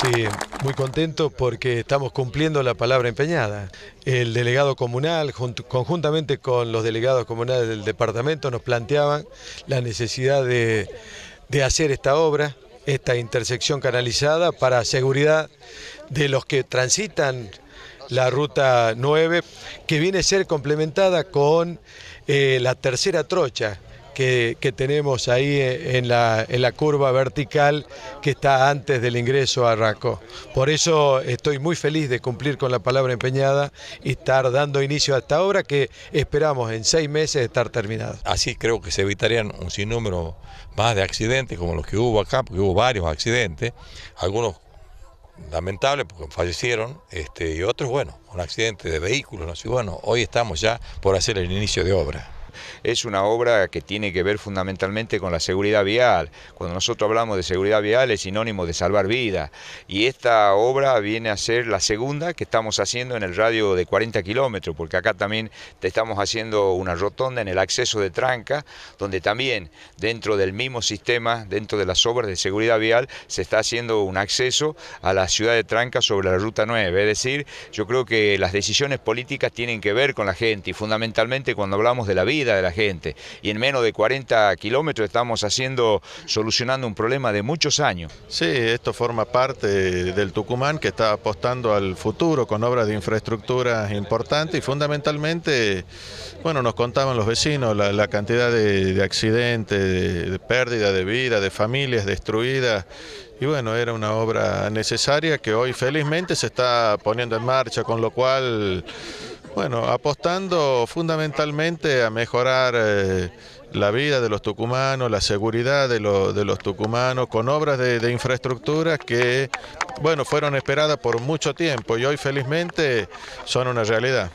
Sí, muy contento porque estamos cumpliendo la palabra empeñada. El delegado comunal, conjuntamente con los delegados comunales del departamento, nos planteaban la necesidad de, hacer esta obra, esta intersección canalizada para seguridad de los que transitan la ruta 9, que viene a ser complementada con eh, la tercera trocha, que, tenemos ahí eh, en la, en la, curva vertical que está antes del ingreso a Raco. Por eso estoy muy feliz de cumplir con la palabra empeñada y estar dando inicio a esta obra que esperamos en seis meses estar terminada. Así creo que se evitarían un sinnúmero más de accidentes como los que hubo acá, porque hubo varios accidentes, algunos lamentables porque fallecieron, este, y otros, bueno, un accidente de vehículos, no bueno, hoy estamos ya por hacer el inicio de obra es una obra que tiene que ver fundamentalmente con la seguridad vial. Cuando nosotros hablamos de seguridad vial es sinónimo de salvar vidas. Y esta obra viene a ser la segunda que estamos haciendo en el radio de 40 kilómetros, porque acá también estamos haciendo una rotonda en el acceso de Tranca, donde también dentro del mismo sistema, dentro de las obras de seguridad vial, se está haciendo un acceso a la ciudad de Tranca sobre la Ruta 9. Es decir, yo creo que las decisiones políticas tienen que ver con la gente y fundamentalmente cuando hablamos de la vida, vida de la gente. Y en menos de 40 kilómetros estamos haciendo, solucionando un problema de muchos años. Sí, esto forma parte del Tucumán que está apostando al futuro con obras de infraestructura importantes y fundamentalmente, bueno, nos contaban los vecinos la, cantidad de, accidentes, de pérdida de vida, de familias destruidas. Y bueno, era una obra necesaria que hoy felizmente se está poniendo en marcha, con lo cual bueno, apostando fundamentalmente a mejorar eh, la vida de los tucumanos, la seguridad de, los tucumanos, con obras de, de, infraestructura que, bueno, fueron esperadas por mucho tiempo y hoy felizmente son una realidad.